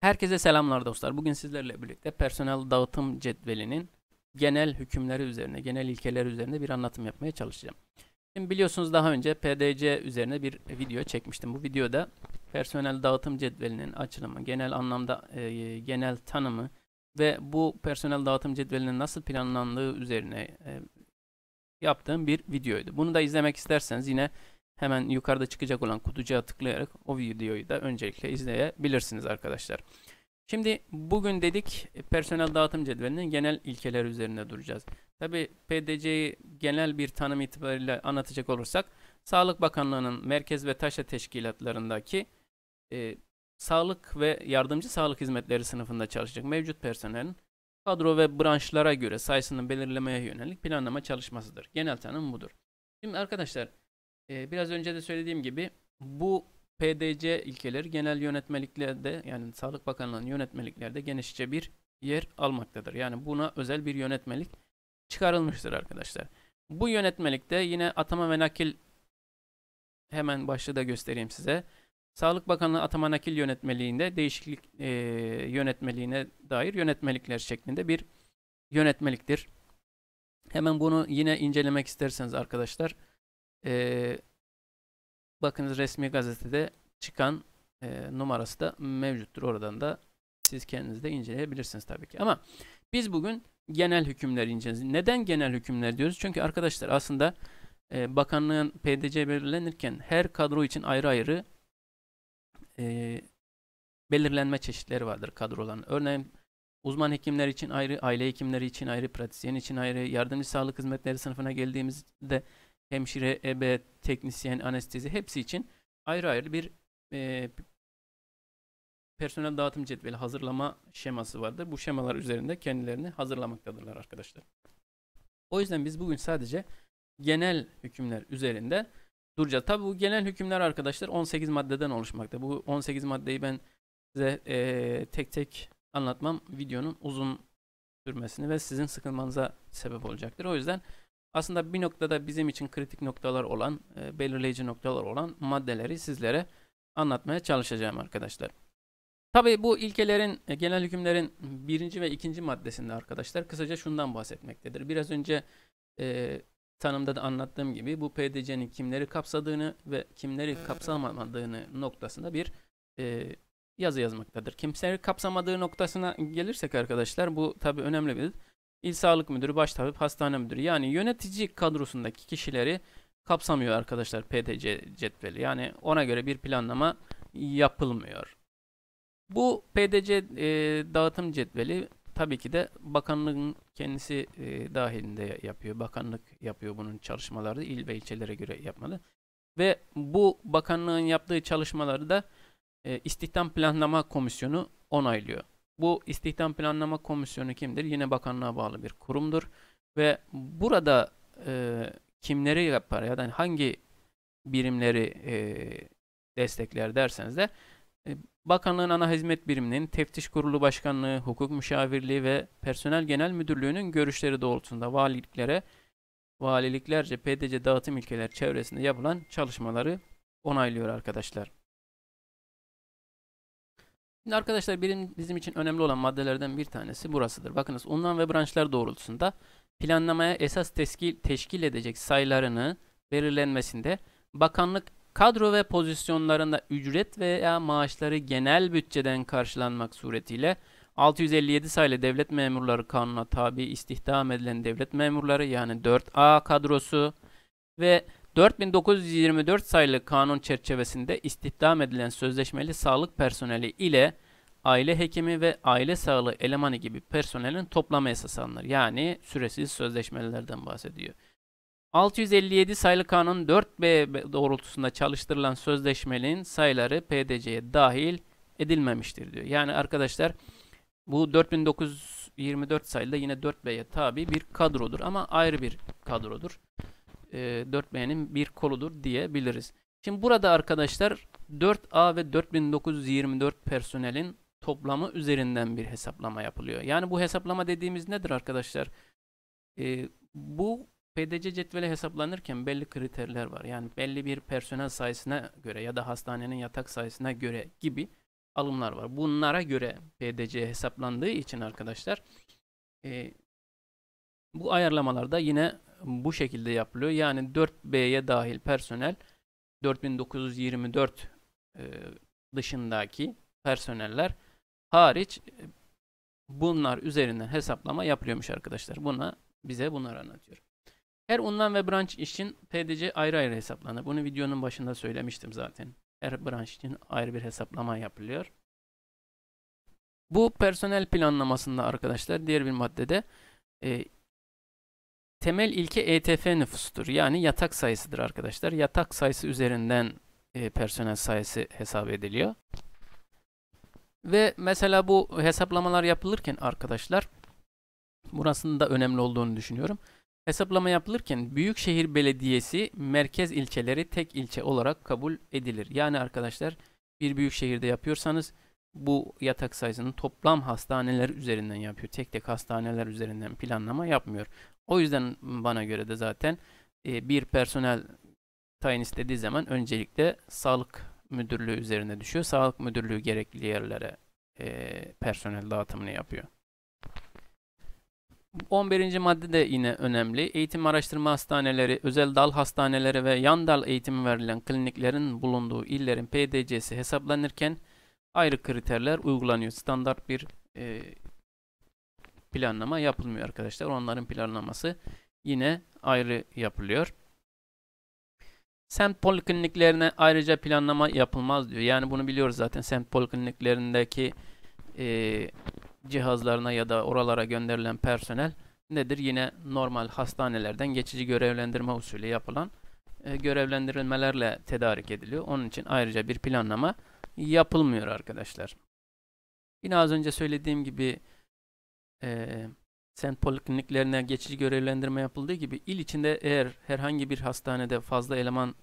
Herkese selamlar dostlar. Bugün sizlerle birlikte personel dağıtım cetvelinin genel hükümleri üzerine, genel ilkeler üzerine bir anlatım yapmaya çalışacağım. Şimdi biliyorsunuz daha önce PDC üzerine bir video çekmiştim. Bu videoda personel dağıtım cetvelinin açılımı, genel anlamda e, genel tanımı ve bu personel dağıtım cetvelinin nasıl planlandığı üzerine e, yaptığım bir videoydu. Bunu da izlemek isterseniz yine hemen yukarıda çıkacak olan kutucuğa tıklayarak o videoyu da öncelikle izleyebilirsiniz arkadaşlar. Şimdi bugün dedik e, personel dağıtım cedvelinin genel ilkeleri üzerinde duracağız. Tabi PDC'yi genel bir tanım itibariyle anlatacak olursak Sağlık Bakanlığı'nın merkez ve taşa teşkilatlarındaki e, sağlık ve yardımcı sağlık hizmetleri sınıfında çalışacak mevcut personelin kadro ve branşlara göre sayısını belirlemeye yönelik planlama çalışmasıdır. Genel tanım budur. Şimdi arkadaşlar ee, biraz önce de söylediğim gibi bu PDC ilkeleri genel yönetmeliklerde yani Sağlık Bakanlığı'nın yönetmeliklerde genişçe bir yer almaktadır. Yani buna özel bir yönetmelik çıkarılmıştır arkadaşlar. Bu yönetmelikte yine atama ve nakil hemen başlığı da göstereyim size. Sağlık Bakanlığı atama nakil yönetmeliğinde değişiklik e, yönetmeliğine dair yönetmelikler şeklinde bir yönetmeliktir. Hemen bunu yine incelemek isterseniz arkadaşlar e, bakınız resmi gazetede çıkan e, numarası da mevcuttur. Oradan da siz kendiniz de inceleyebilirsiniz tabii ki. Ama biz bugün genel hükümler inceleyeceğiz. Neden genel hükümler diyoruz? Çünkü arkadaşlar aslında e, bakanlığın PDC belirlenirken her kadro için ayrı ayrı e, belirlenme çeşitleri vardır kadroların. Örneğin uzman hekimler için ayrı, aile hekimleri için ayrı, pratisyen için ayrı, yardımcı sağlık hizmetleri sınıfına geldiğimizde hemşire, ebe, teknisyen, anestezi hepsi için ayrı ayrı bir e, personel dağıtım cetveli hazırlama şeması vardır. Bu şemalar üzerinde kendilerini hazırlamaktadırlar arkadaşlar. O yüzden biz bugün sadece genel hükümler üzerinde duracağız. Tabi bu genel hükümler arkadaşlar 18 maddeden oluşmakta. Bu 18 maddeyi ben size e, tek tek anlatmam videonun uzun sürmesini ve sizin sıkılmanıza sebep olacaktır. O yüzden aslında bir noktada bizim için kritik noktalar olan, e, belirleyici noktalar olan maddeleri sizlere anlatmaya çalışacağım arkadaşlar. Tabii bu ilkelerin, e, genel hükümlerin birinci ve ikinci maddesinde arkadaşlar kısaca şundan bahsetmektedir. Biraz önce e, tanımda da anlattığım gibi bu PDC'nin kimleri kapsadığını ve kimleri kapsamadığını noktasında bir e, yazı yazmaktadır. Kimleri kapsamadığı noktasına gelirsek arkadaşlar bu tabii önemli bir İl Sağlık Müdürü, Baştabip, Hastane Müdürü yani yönetici kadrosundaki kişileri kapsamıyor arkadaşlar PTC cetveli. Yani ona göre bir planlama yapılmıyor. Bu PDC e, dağıtım cetveli tabii ki de bakanlığın kendisi e, dahilinde yapıyor. Bakanlık yapıyor bunun çalışmaları il ve ilçelere göre yapmalı. Ve bu bakanlığın yaptığı çalışmaları da e, İstihdam Planlama Komisyonu onaylıyor. Bu istihdam planlama komisyonu kimdir? Yine bakanlığa bağlı bir kurumdur. Ve burada e, kimleri yapar ya da hani hangi birimleri e, destekler derseniz de e, Bakanlığın ana hizmet biriminin teftiş kurulu başkanlığı, hukuk müşavirliği ve personel genel müdürlüğünün görüşleri doğrultusunda valiliklere valiliklerce PDC dağıtım ilkeler çevresinde yapılan çalışmaları onaylıyor arkadaşlar. Şimdi arkadaşlar benim, bizim için önemli olan maddelerden bir tanesi burasıdır. Bakınız unvan ve branşlar doğrultusunda planlamaya esas teşkil, teşkil edecek sayılarını belirlenmesinde bakanlık kadro ve pozisyonlarında ücret veya maaşları genel bütçeden karşılanmak suretiyle 657 sayılı devlet memurları kanuna tabi istihdam edilen devlet memurları yani 4A kadrosu ve 4924 sayılı kanun çerçevesinde istihdam edilen sözleşmeli sağlık personeli ile aile hekimi ve aile sağlığı elemanı gibi personelin toplama esas alınır. Yani süresiz sözleşmelerden bahsediyor. 657 sayılı kanun 4B doğrultusunda çalıştırılan sözleşmenin sayıları PDC'ye dahil edilmemiştir diyor. Yani arkadaşlar bu 4924 sayılı yine 4B'ye tabi bir kadrodur ama ayrı bir kadrodur e, 4 mnin bir koludur diyebiliriz. Şimdi burada arkadaşlar 4A ve 4924 personelin toplamı üzerinden bir hesaplama yapılıyor. Yani bu hesaplama dediğimiz nedir arkadaşlar? E, bu PDC cetveli hesaplanırken belli kriterler var. Yani belli bir personel sayısına göre ya da hastanenin yatak sayısına göre gibi alımlar var. Bunlara göre PDC hesaplandığı için arkadaşlar e, bu ayarlamalarda yine bu şekilde yapılıyor. Yani 4B'ye dahil personel 4924 e, dışındaki personeller hariç e, bunlar üzerinden hesaplama yapılıyormuş arkadaşlar. Buna bize bunları anlatıyor. Her undan ve branş için PDC ayrı ayrı hesaplanır. Bunu videonun başında söylemiştim zaten. Her branş için ayrı bir hesaplama yapılıyor. Bu personel planlamasında arkadaşlar diğer bir maddede e, temel ilke ETF nüfusudur. Yani yatak sayısıdır arkadaşlar. Yatak sayısı üzerinden e, personel sayısı hesap ediliyor. Ve mesela bu hesaplamalar yapılırken arkadaşlar burasının da önemli olduğunu düşünüyorum. Hesaplama yapılırken Büyükşehir Belediyesi merkez ilçeleri tek ilçe olarak kabul edilir. Yani arkadaşlar bir büyük şehirde yapıyorsanız bu yatak sayısını toplam hastaneler üzerinden yapıyor. Tek tek hastaneler üzerinden planlama yapmıyor. O yüzden bana göre de zaten e, bir personel tayin istediği zaman öncelikle sağlık müdürlüğü üzerine düşüyor. Sağlık müdürlüğü gerekli yerlere e, personel dağıtımını yapıyor. 11. madde de yine önemli. Eğitim araştırma hastaneleri, özel dal hastaneleri ve yan dal eğitimi verilen kliniklerin bulunduğu illerin PDC'si hesaplanırken ayrı kriterler uygulanıyor. Standart bir e, planlama yapılmıyor arkadaşlar. Onların planlaması yine ayrı yapılıyor. Semt polikliniklerine ayrıca planlama yapılmaz diyor. Yani bunu biliyoruz zaten. Semt polikliniklerindeki e, cihazlarına ya da oralara gönderilen personel nedir? Yine normal hastanelerden geçici görevlendirme usulü yapılan e, görevlendirilmelerle tedarik ediliyor. Onun için ayrıca bir planlama yapılmıyor arkadaşlar. Yine az önce söylediğim gibi e, sent polikliniklerine geçici görevlendirme yapıldığı gibi il içinde eğer herhangi bir hastanede fazla eleman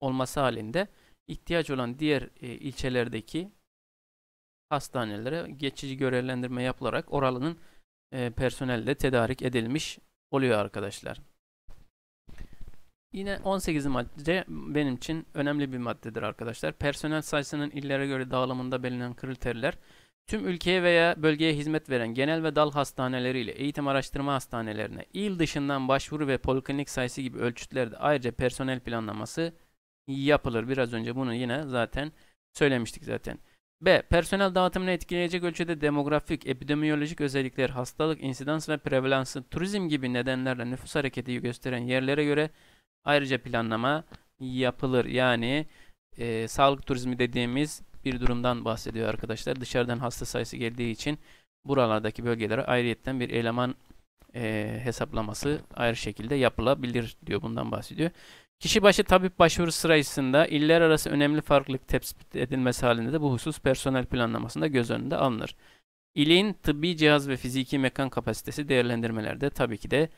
olması halinde ihtiyaç olan diğer e, ilçelerdeki hastanelere geçici görevlendirme yapılarak oralının e, personelle tedarik edilmiş oluyor arkadaşlar. Yine 18. madde benim için önemli bir maddedir arkadaşlar. Personel sayısının illere göre dağılımında belirlenen kriterler tüm ülkeye veya bölgeye hizmet veren genel ve dal hastaneleri ile eğitim araştırma hastanelerine il dışından başvuru ve poliklinik sayısı gibi ölçütlerde ayrıca personel planlaması yapılır. Biraz önce bunu yine zaten söylemiştik zaten. B. Personel dağıtımını etkileyecek ölçüde demografik, epidemiyolojik özellikler, hastalık, insidans ve prevalansı, turizm gibi nedenlerle nüfus hareketi gösteren yerlere göre Ayrıca planlama yapılır. Yani e, sağlık turizmi dediğimiz bir durumdan bahsediyor arkadaşlar. Dışarıdan hasta sayısı geldiği için buralardaki bölgelere ayrıyetten bir eleman e, hesaplaması ayrı şekilde yapılabilir diyor. Bundan bahsediyor. Kişi başı tabip başvuru sırasında iller arası önemli farklılık tespit edilmesi halinde de bu husus personel planlamasında göz önünde alınır. İlin tıbbi cihaz ve fiziki mekan kapasitesi değerlendirmelerde tabii ki de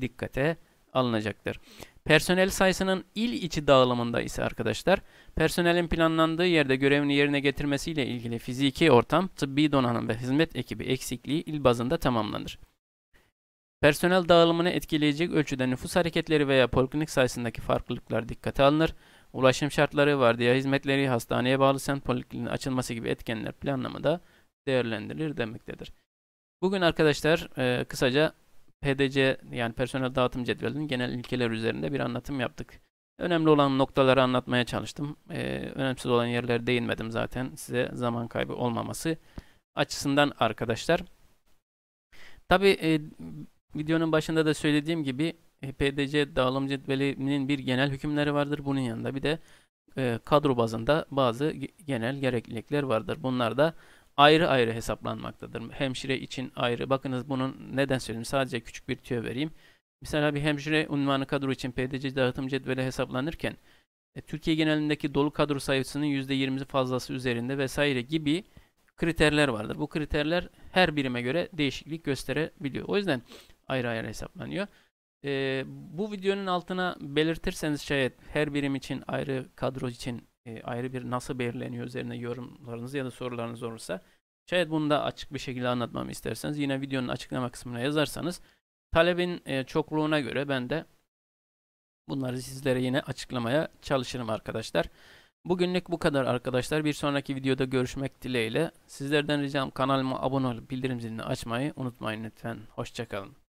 dikkate alınacaktır. Personel sayısının il içi dağılımında ise arkadaşlar personelin planlandığı yerde görevini yerine getirmesiyle ilgili fiziki ortam, tıbbi donanım ve hizmet ekibi eksikliği il bazında tamamlanır. Personel dağılımını etkileyecek ölçüde nüfus hareketleri veya poliklinik sayısındaki farklılıklar dikkate alınır. Ulaşım şartları, vardiya hizmetleri, hastaneye bağlı semt polikliniğinin açılması gibi etkenler planlamada değerlendirilir demektedir. Bugün arkadaşlar e, kısaca PDC yani personel dağıtım cedvelinin genel ilkeler üzerinde bir anlatım yaptık. Önemli olan noktaları anlatmaya çalıştım. Ee, önemsiz olan yerlere değinmedim zaten. Size zaman kaybı olmaması açısından arkadaşlar. Tabi e, videonun başında da söylediğim gibi e, PDC dağılım cedvelinin bir genel hükümleri vardır. Bunun yanında bir de e, kadro bazında bazı genel gereklilikler vardır. Bunlar da ayrı ayrı hesaplanmaktadır. Hemşire için ayrı. Bakınız bunun neden söyledim? Sadece küçük bir tüyo vereyim. Mesela bir hemşire unvanı kadro için PDC dağıtım cetveli hesaplanırken e, Türkiye genelindeki dolu kadro sayısının %20'si fazlası üzerinde vesaire gibi kriterler vardır. Bu kriterler her birime göre değişiklik gösterebiliyor. O yüzden ayrı ayrı hesaplanıyor. E, bu videonun altına belirtirseniz şayet her birim için ayrı kadro için e, ayrı bir nasıl belirleniyor üzerine yorumlarınız ya da sorularınız olursa şayet bunu da açık bir şekilde anlatmamı isterseniz yine videonun açıklama kısmına yazarsanız talebin e, çokluğuna göre ben de bunları sizlere yine açıklamaya çalışırım arkadaşlar. Bugünlük bu kadar arkadaşlar. Bir sonraki videoda görüşmek dileğiyle. Sizlerden ricam kanalıma abone olup bildirim zilini açmayı unutmayın lütfen. Hoşçakalın.